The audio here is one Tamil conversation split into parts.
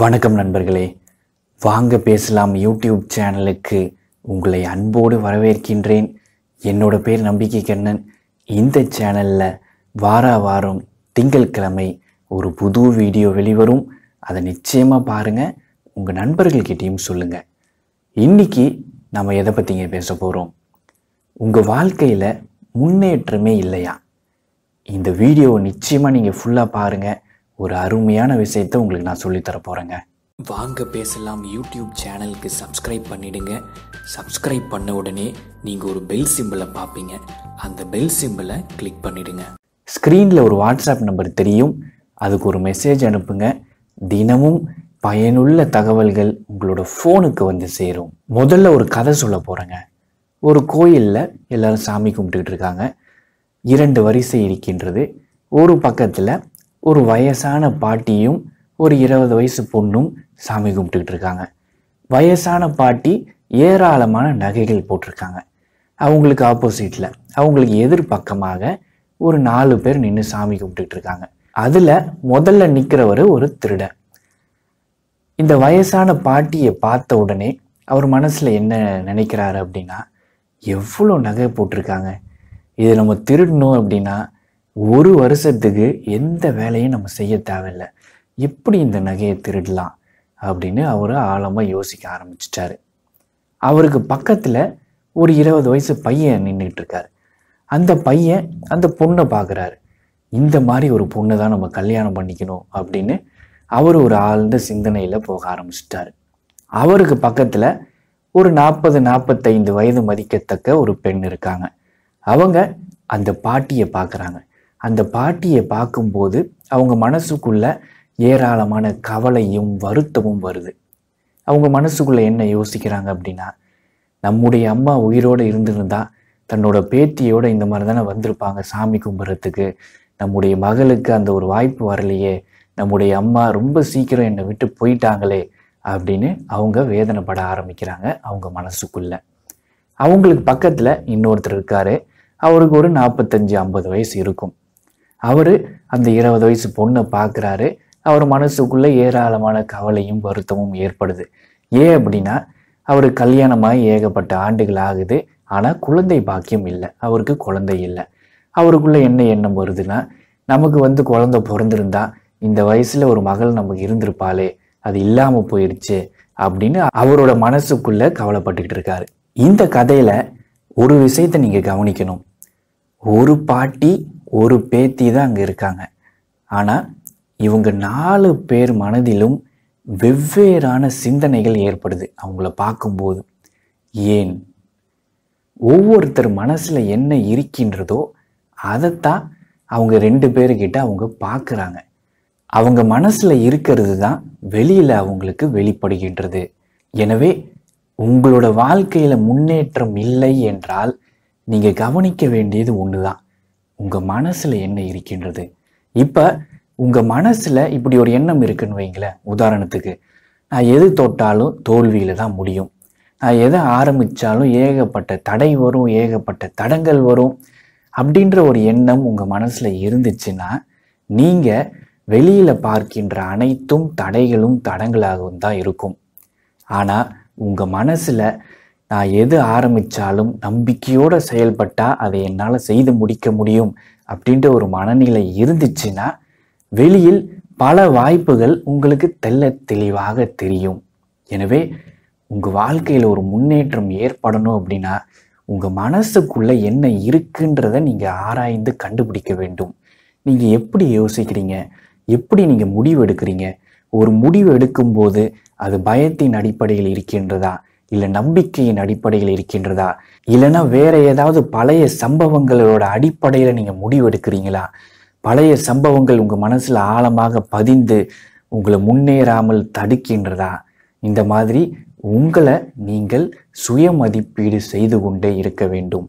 வணக்கம் நண்பர்களே வாங்க பேசலாம் யூடியூப் சேனலுக்கு உங்களை அன்போடு வரவேற்கின்றேன் என்னோட பேர் நம்பிக்கை கண்ணன் இந்த சேனலில் வார வாரம் கிழமை ஒரு புது வீடியோ வெளிவரும் அதை நிச்சயமாக பாருங்கள் உங்கள் நண்பர்கள்கிட்டையும் சொல்லுங்கள் இன்றைக்கி நம்ம எதை பற்றிங்க பேச போகிறோம் உங்கள் வாழ்க்கையில் முன்னேற்றமே இல்லையா இந்த வீடியோவை நிச்சயமாக நீங்கள் ஃபுல்லாக பாருங்கள் ஒரு அருமையான விஷயத்த உங்களுக்கு நான் சொல்லித்தர போகிறேங்க வாங்க பேசலாம் யூடியூப் சேனலுக்கு சப்ஸ்கிரைப் பண்ணிடுங்க சப்ஸ்கிரைப் பண்ண உடனே நீங்கள் ஒரு பெல் சிம்பிளை பார்ப்பீங்க அந்த பெல் சிம்பிளை கிளிக் பண்ணிடுங்க ஸ்க்ரீனில் ஒரு வாட்ஸ்அப் நம்பர் தெரியும் அதுக்கு ஒரு மெசேஜ் அனுப்புங்க தினமும் பயனுள்ள தகவல்கள் உங்களோட ஃபோனுக்கு வந்து சேரும் முதல்ல ஒரு கதை சொல்ல போகிறேங்க ஒரு கோயிலில் எல்லோரும் சாமி கும்பிட்டுக்கிட்டு இருக்காங்க இரண்டு வரிசை இருக்கின்றது ஒரு பக்கத்தில் ஒரு வயசான பாட்டியும் ஒரு இருபது வயசு பொண்ணும் சாமி கும்பிட்டுக்கிட்டு இருக்காங்க வயசான பாட்டி ஏராளமான நகைகள் போட்டிருக்காங்க அவங்களுக்கு ஆப்போசிட்டில் அவங்களுக்கு எதிர்பக்கமாக ஒரு நாலு பேர் நின்று சாமி கும்பிட்டுக்கிட்டு இருக்காங்க அதில் முதல்ல நிற்கிறவர் ஒரு திருடன் இந்த வயசான பாட்டியை பார்த்த உடனே அவர் மனசில் என்ன நினைக்கிறாரு அப்படின்னா எவ்வளோ நகை போட்டிருக்காங்க இதை நம்ம திருடணும் அப்படின்னா ஒரு வருஷத்துக்கு எந்த வேலையும் நம்ம செய்ய தேவையில்லை எப்படி இந்த நகையை திருடலாம் அப்படின்னு அவர் ஆழமாக யோசிக்க ஆரம்பிச்சிட்டாரு அவருக்கு பக்கத்தில் ஒரு இருபது வயசு பையன் நின்றுட்டு இருக்காரு அந்த பையன் அந்த பொண்ணை பார்க்குறாரு இந்த மாதிரி ஒரு பொண்ணை தான் நம்ம கல்யாணம் பண்ணிக்கணும் அப்படின்னு அவர் ஒரு ஆழ்ந்த சிந்தனையில் போக ஆரம்பிச்சிட்டாரு அவருக்கு பக்கத்தில் ஒரு நாற்பது நாற்பத்தைந்து வயது மதிக்கத்தக்க ஒரு பெண் இருக்காங்க அவங்க அந்த பாட்டியை பார்க்குறாங்க அந்த பாட்டியை பார்க்கும்போது அவங்க மனசுக்குள்ள ஏராளமான கவலையும் வருத்தமும் வருது அவங்க மனசுக்குள்ள என்ன யோசிக்கிறாங்க அப்படின்னா நம்முடைய அம்மா உயிரோடு இருந்திருந்தா தன்னோட பேத்தியோட இந்த மாதிரி தானே வந்திருப்பாங்க சாமி கும்பிட்றதுக்கு நம்முடைய மகளுக்கு அந்த ஒரு வாய்ப்பு வரலையே நம்முடைய அம்மா ரொம்ப சீக்கிரம் என்னை விட்டு போயிட்டாங்களே அப்படின்னு அவங்க வேதனைப்பட ஆரம்பிக்கிறாங்க அவங்க மனசுக்குள்ள அவங்களுக்கு பக்கத்தில் இன்னொருத்தர் இருக்காரு அவருக்கு ஒரு நாற்பத்தஞ்சு ஐம்பது வயசு இருக்கும் அவர் அந்த இருபது வயசு பொண்ணை பார்க்குறாரு அவர் மனசுக்குள்ளே ஏராளமான கவலையும் வருத்தமும் ஏற்படுது ஏன் அப்படின்னா அவர் கல்யாணமாக ஏகப்பட்ட ஆண்டுகள் ஆகுது ஆனால் குழந்தை பாக்கியம் இல்லை அவருக்கு குழந்தை இல்லை அவருக்குள்ளே என்ன எண்ணம் வருதுன்னா நமக்கு வந்து குழந்தை பிறந்திருந்தா இந்த வயசில் ஒரு மகள் நமக்கு இருந்திருப்பாளே அது இல்லாமல் போயிடுச்சு அப்படின்னு அவரோட மனசுக்குள்ளே கவலைப்பட்டுக்கிட்டு இருக்காரு இந்த கதையில் ஒரு விஷயத்தை நீங்கள் கவனிக்கணும் ஒரு பாட்டி ஒரு பேத்தி தான் அங்கே இருக்காங்க ஆனால் இவங்க நாலு பேர் மனதிலும் வெவ்வேறான சிந்தனைகள் ஏற்படுது அவங்கள பார்க்கும்போது ஏன் ஒவ்வொருத்தர் மனசில் என்ன இருக்கின்றதோ அதைத்தான் அவங்க ரெண்டு பேர்கிட்ட அவங்க பார்க்குறாங்க அவங்க மனசில் இருக்கிறது தான் வெளியில் அவங்களுக்கு வெளிப்படுகின்றது எனவே உங்களோட வாழ்க்கையில் முன்னேற்றம் இல்லை என்றால் நீங்கள் கவனிக்க வேண்டியது ஒன்று தான் உங்கள் மனசில் என்ன இருக்கின்றது இப்போ உங்கள் மனசில் இப்படி ஒரு எண்ணம் இருக்குன்னு வைங்களேன் உதாரணத்துக்கு நான் எது தொட்டாலும் தோல்வியில் தான் முடியும் நான் எதை ஆரம்பித்தாலும் ஏகப்பட்ட தடை வரும் ஏகப்பட்ட தடங்கள் வரும் அப்படின்ற ஒரு எண்ணம் உங்கள் மனசில் இருந்துச்சுன்னா நீங்கள் வெளியில் பார்க்கின்ற அனைத்தும் தடைகளும் தடங்களாகவும் தான் இருக்கும் ஆனால் உங்கள் மனசில் நான் எது ஆரம்பித்தாலும் நம்பிக்கையோடு செயல்பட்டால் அதை என்னால் செய்து முடிக்க முடியும் அப்படின்ற ஒரு மனநிலை இருந்துச்சுன்னா வெளியில் பல வாய்ப்புகள் உங்களுக்கு தெல்ல தெளிவாக தெரியும் எனவே உங்கள் வாழ்க்கையில் ஒரு முன்னேற்றம் ஏற்படணும் அப்படின்னா உங்கள் மனசுக்குள்ளே என்ன இருக்குன்றதை நீங்கள் ஆராய்ந்து கண்டுபிடிக்க வேண்டும் நீங்கள் எப்படி யோசிக்கிறீங்க எப்படி நீங்கள் முடிவு எடுக்கிறீங்க ஒரு முடிவு எடுக்கும்போது அது பயத்தின் அடிப்படையில் இருக்கின்றதா இல்லை நம்பிக்கையின் அடிப்படையில் இருக்கின்றதா இல்லனா வேற ஏதாவது பழைய சம்பவங்களோட அடிப்படையில் நீங்கள் முடிவெடுக்கிறீங்களா பழைய சம்பவங்கள் உங்கள் மனசில் ஆழமாக பதிந்து உங்களை முன்னேறாமல் தடுக்கின்றதா இந்த மாதிரி உங்களை நீங்கள் சுய மதிப்பீடு செய்து கொண்டே இருக்க வேண்டும்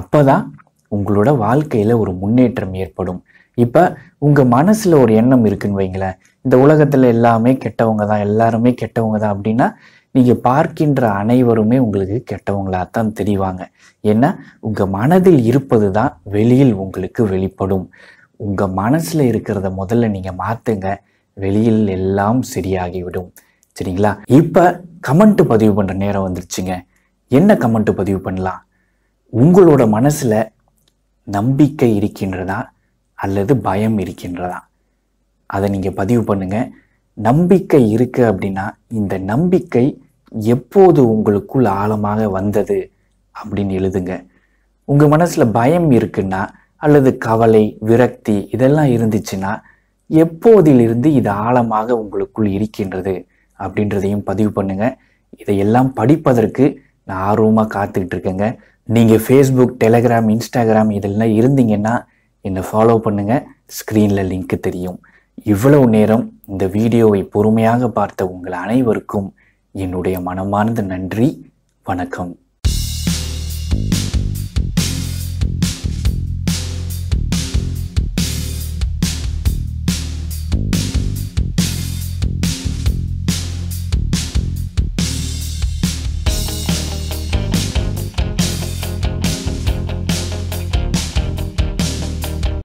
அப்பதான் உங்களோட வாழ்க்கையில் ஒரு முன்னேற்றம் ஏற்படும் இப்போ உங்கள் மனசில் ஒரு எண்ணம் இருக்குன்னு வைங்களேன் இந்த உலகத்தில் எல்லாமே கெட்டவங்க தான் எல்லாருமே கெட்டவங்க தான் அப்படின்னா நீங்கள் பார்க்கின்ற அனைவருமே உங்களுக்கு கெட்டவங்களாக தான் தெரிவாங்க ஏன்னா உங்கள் மனதில் இருப்பது தான் வெளியில் உங்களுக்கு வெளிப்படும் உங்கள் மனசில் இருக்கிறத முதல்ல நீங்கள் மாற்றுங்க வெளியில் எல்லாம் சரியாகிவிடும் சரிங்களா இப்போ கமெண்ட் பதிவு பண்ணுற நேரம் வந்துருச்சுங்க என்ன கமெண்ட் பதிவு பண்ணலாம் உங்களோட மனசில் நம்பிக்கை இருக்கின்றதா அல்லது பயம் இருக்கின்றதா அதை நீங்கள் பதிவு பண்ணுங்கள் நம்பிக்கை இருக்குது அப்படின்னா இந்த நம்பிக்கை எப்போது உங்களுக்குள் ஆழமாக வந்தது அப்படின்னு எழுதுங்க உங்கள் மனசில் பயம் இருக்குன்னா அல்லது கவலை விரக்தி இதெல்லாம் இருந்துச்சுன்னா எப்போதிலிருந்து இது ஆழமாக உங்களுக்குள் இருக்கின்றது அப்படின்றதையும் பதிவு பண்ணுங்கள் இதையெல்லாம் படிப்பதற்கு நான் ஆர்வமாக காத்துக்கிட்டு இருக்கேங்க நீங்கள் ஃபேஸ்புக் டெலகிராம் இன்ஸ்டாகிராம் இதெல்லாம் இருந்தீங்கன்னா என்னை ஃபாலோ பண்ணுங்கள் ஸ்க்ரீனில் லிங்க்கு தெரியும் இவ்வளவு நேரம் இந்த வீடியோவை பொறுமையாக பார்த்த உங்கள் அனைவருக்கும் என்னுடைய மனமார்ந்த நன்றி வணக்கம்